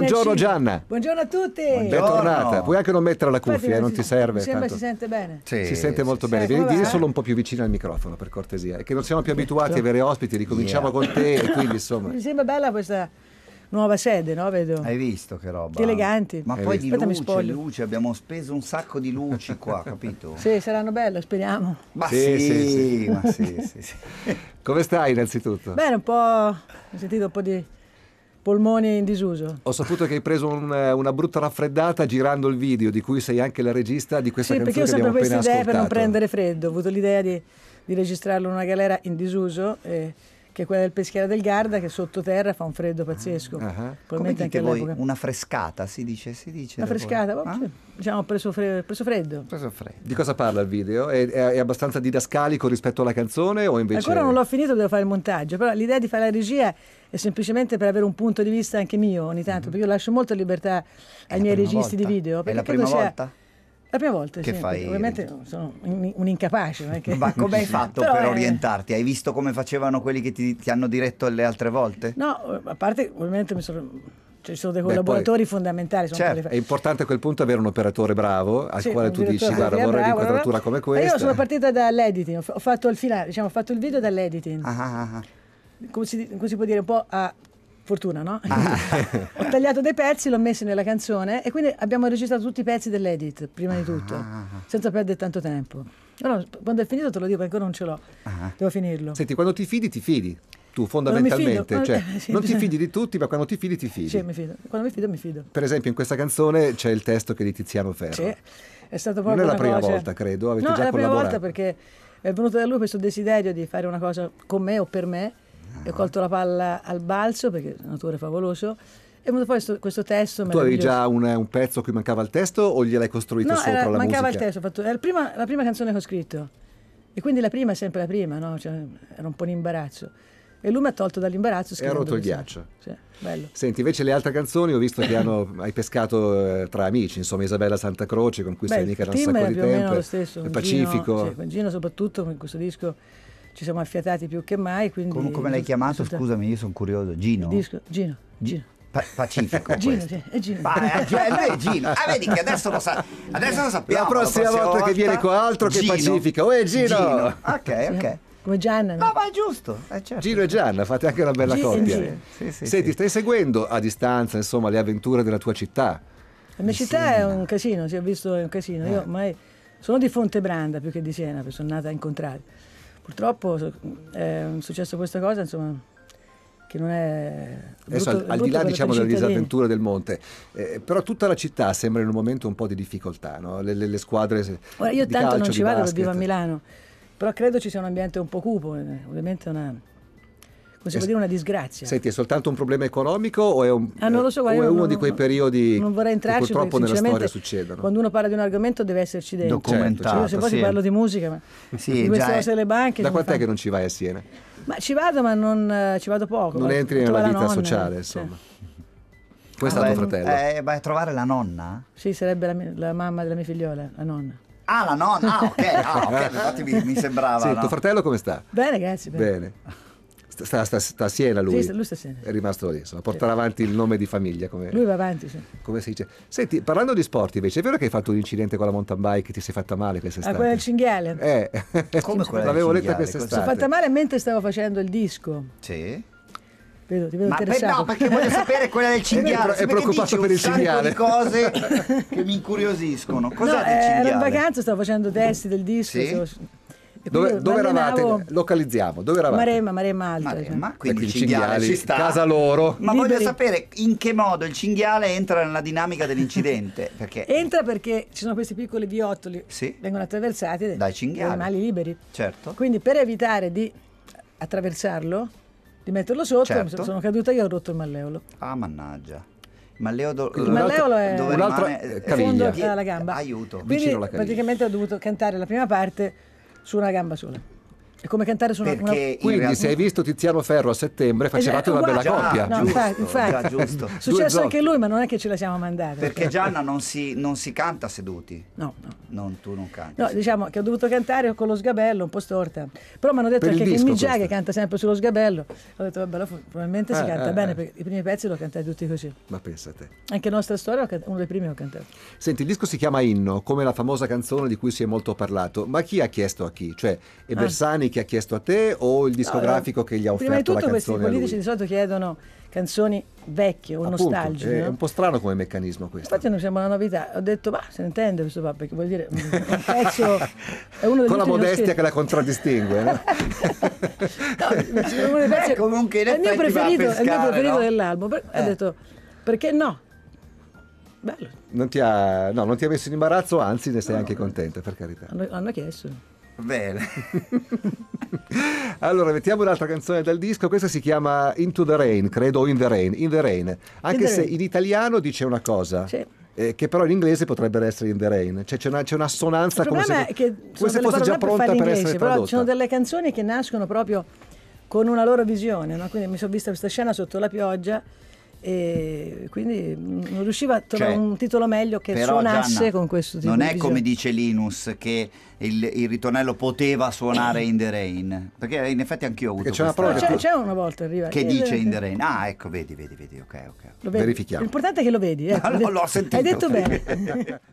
Buongiorno Gianna. Buongiorno a tutti. Bentornata. Puoi anche non mettere la cuffia, eh, non ti serve. Sembra tanto. si sente bene. Sì, si sente molto sì, bene. Vieni dire eh. solo un po' più vicino al microfono, per cortesia. È che non siamo più abituati a certo. avere ospiti, ricominciamo yeah. con te e quindi insomma. Mi sembra bella questa nuova sede, no? Vedo. Hai visto che roba? Che eleganti. Ma Hai poi visto? di luce, luce, abbiamo speso un sacco di luci qua, capito? sì, saranno belle, speriamo. Ma sì, sì, sì. sì. ma sì, sì, sì. Come stai innanzitutto? Bene, un po'... ho sentito un po' di polmoni in disuso. Ho saputo che hai preso un, una brutta raffreddata girando il video di cui sei anche la regista di questa sì, canzone. Sì, perché io ho sempre questa idea per non prendere freddo, ho avuto l'idea di, di registrarlo in una galera in disuso. E che è quella del Peschiera del Garda, che sottoterra fa un freddo ah, pazzesco. Uh-huh. Probabilmente anche voi, una frescata si dice, si dice. Una frescata, ah? Cioè, diciamo preso, fre- preso, freddo. preso, freddo. Di cosa parla il video? È, è, abbastanza didascalico rispetto alla canzone o invece... Ancora non l'ho finito, devo fare il montaggio, però l'idea di fare la regia è semplicemente per avere un punto di vista anche mio ogni tanto, mm-hmm. perché io lascio molta libertà ai miei registi volta. di video. È la prima volta? La prima volta, che sì, fai... ovviamente sono un, incapace. Non è che... Ma come hai fatto per è... orientarti? Hai visto come facevano quelli che ti, ti, hanno diretto le altre volte? No, a parte ovviamente mi sono... Cioè, ci sono dei collaboratori Beh, poi... fondamentali. Certo. È importante a quel punto avere un operatore bravo al sì, quale tu dici guarda vorrei un'inquadratura come questa. Ma io sono partita dall'editing, ho fatto il finale, diciamo, ho fatto il video dall'editing. Ah, ah, ah. ah. Come si, come si, può dire, un po' a fortuna, no? Ah. ho tagliato dei pezzi, l'ho messo nella canzone e quindi abbiamo registrato tutti i pezzi dell'edit, prima di tutto, ah. senza perdere tanto tempo. Allora, quando è finito te lo dico, ancora non ce l'ho, ah. devo finirlo. Senti, quando ti fidi, ti fidi tu fondamentalmente fido, cioè, sì, non ti fidi di tutti ma quando ti fidi ti fidi sì, mi fido. quando mi fido mi fido per esempio in questa canzone c'è il testo che è di Tiziano Ferro sì. è stato proprio non è la prima cosa... volta credo avete no, già è la prima volta perché è venuto da lui questo desiderio di fare una cosa con me o per me ho colto la palla al balzo perché è un autore favoloso. È venuto poi questo, questo testo. Tu avevi già un, un pezzo cui mancava il testo o gliel'hai costruito no, sopra era, eh, la mancava il testo, fatto, era la prima, la prima canzone che ho scritto. E quindi la prima è sempre la prima, no? cioè, era un po' un imbarazzo. E lui mi ha tolto dall'imbarazzo. E ha rotto il ghiaccio. Sì, bello. Senti, invece le altre canzoni ho visto che hanno, hai pescato eh, tra amici, insomma Isabella Santa Croce con cui Beh, sei mica da un sacco di tempo. il Pacifico. Gino, sì, con Gino soprattutto con questo disco ci siamo affiatati più che mai. Quindi, come l'hai chiamato? Tutta... Scusami, io sono curioso. Gino? Disco, Gino. Gino. Pa- Pacifico Gino, sì, è Gino. Pa- cioè, lui è Gino. Ah, vedi che adesso lo, sa- adesso lo sappiamo. La prossima, la prossima volta, che viene qua altro Gino. che Pacifico. Oh, è Gino. Gino. Ok, sì. ok come Gianna. No, ma è giusto. Eh, certo. Gino e Gianna, fate anche una bella coppia. Sì, sì, sì, Senti, stai seguendo a distanza insomma, le avventure della tua città? La mia città è un casino, si è visto è un casino. Eh. Io ormai sono di Fontebranda più che di Siena, perché sono nata a contrario. Purtroppo è successo questa cosa, insomma, che non è... Adesso brutto, al, al di là diciamo delle disavventure del Monte, eh, però tutta la città sembra in un momento un po' di difficoltà, no? le, le, le, squadre Ora, io tanto calcio, non ci vado, basket. vivo a Milano, però credo ci sia un ambiente un po' cupo, eh, ovviamente una possiamo dire una disgrazia. Senti, è soltanto un problema economico o è, un, ah, so, o è uno non, di quei periodi non vorrei entrarci, che purtroppo nella storia succedono? Quando uno parla di un argomento deve esserci dentro. Documentato. Cioè, certo. se poi sì. ti parlo di musica, ma sì, di queste cose delle banche... Da quant'è che non ci vai a Siena? Ma ci vado, ma non eh, ci vado poco. Non entri nella vita nonna, sociale, insomma. Sì. Questo ah, è tuo fratello. Eh, vai a trovare la nonna? Sì, sarebbe la, mia, la mamma della mia figliola, la nonna. Ah, la nonna, ah, ok, ah, okay. infatti mi, mi sembrava. Sì, no? tuo fratello come sta? Bene, grazie. bene. bene. Sta, sta, sta, a Siena lui. Sì, lui sta a Siena. È rimasto lì, insomma, portare sì. avanti il nome di famiglia. Come, lui va avanti, sì. Come si dice. Senti, parlando di sport invece, è vero che hai fatto un incidente con la mountain bike che ti sei fatta male quest'estate? Ah, quella del cinghiale. Eh, come quella L'avevo letta quest'estate. Mi sono fatta male mentre stavo facendo il disco. Sì. Vedo, ti vedo Ma beh, no, perché voglio sapere quella del cinghiale. È, preoccupato per il cinghiale. di cose che mi incuriosiscono. Cos'è no, il cinghiale? Eh, ero in vacanza, stavo facendo testi del disco. Sì? Stavo... Dove, dove eravate? Localizziamo, dove eravate? Maremma, Maremma Alta. Maremma, quindi il cinghiale, ci sta. Casa loro. Ma Liberi. voglio sapere in che modo il cinghiale entra nella dinamica dell'incidente. Perché... Entra perché ci sono questi piccoli viottoli, sì. vengono attraversati dai cinghiali. animali liberi. Certo. Quindi per evitare di attraversarlo, di metterlo sotto, certo. sono caduta io ho rotto il malleolo. Ah, mannaggia. Malleolo, il malleolo è dove rimane, è eh, fondo alla gamba. Aiuto. Quindi praticamente ho dovuto cantare la prima parte so'ragan basho'lim È come cantare su una, Perché una... Quindi realtà... se hai visto Tiziano Ferro a settembre facevate eh, una bella coppia. No, infatti, infatti. giusto. successo anche lui, ma non è che ce la siamo mandata. Perché Gianna non si, non si canta seduti. No, no. Non, tu non canti. No, diciamo che ho dovuto cantare con lo sgabello, un po' storta. Però mi hanno detto per anche che Migia che canta sempre sullo sgabello. Ho detto, vabbè, probabilmente eh, si canta eh, bene, eh. perché i primi pezzi li ho cantati tutti così. Ma pensate. Anche la nostra storia, uno dei primi ho cantato. Senti, il disco si chiama Inno, come la famosa canzone di cui si è molto parlato. Ma chi ha chiesto a chi? Cioè, e ah. Bersani che ha chiesto a te o il discografico no, che gli ha offerto la canzone? Prima di tutto questi politici di solito chiedono canzoni vecchie o Appunto, nostalgiche. È no? un po' strano come meccanismo questo. Infatti non siamo una novità. Ho detto, ma se ne intende questo papà, perché vuol dire un pezzo è uno Con la modestia che la contraddistingue, no? no uno Beh, comunque in è, il mio preferito, pescare, è il mio preferito no? dell'album. Eh. Ho detto, perché no? Bello. Non ti, ha, no, non ti ha messo in imbarazzo, anzi ne sei anche contenta, per carità. Hanno, hanno chiesto. Bene. allora, mettiamo un'altra canzone dal disco. Questa si chiama Into the Rain, credo, In the Rain. In the Rain. Anche in se rain. in italiano dice una cosa. Sì. Eh, che però in inglese potrebbe essere in the rain, cioè c'è una, c'è assonanza come se, che come se fosse già pronta per, per inglese, essere tradotta. Però ci sono delle canzoni che nascono proprio con una loro visione, no? quindi mi sono vista questa scena sotto la pioggia e quindi non riusciva a trovare cioè, un titolo meglio che però, suonasse Gianna, con questo titolo. Non è visione. come dice Linus che il, il ritornello poteva suonare in the rain, perché in effetti anch'io ho avuto c'è una, prova, c'è, c'è una volta arriva che eh, dice eh, in the eh. rain. Ah, ecco, vedi, vedi, vedi, ok, ok. Verifichiamo. L'importante è che lo vedi, ecco. no, no, l'ho sentito. Hai detto bene.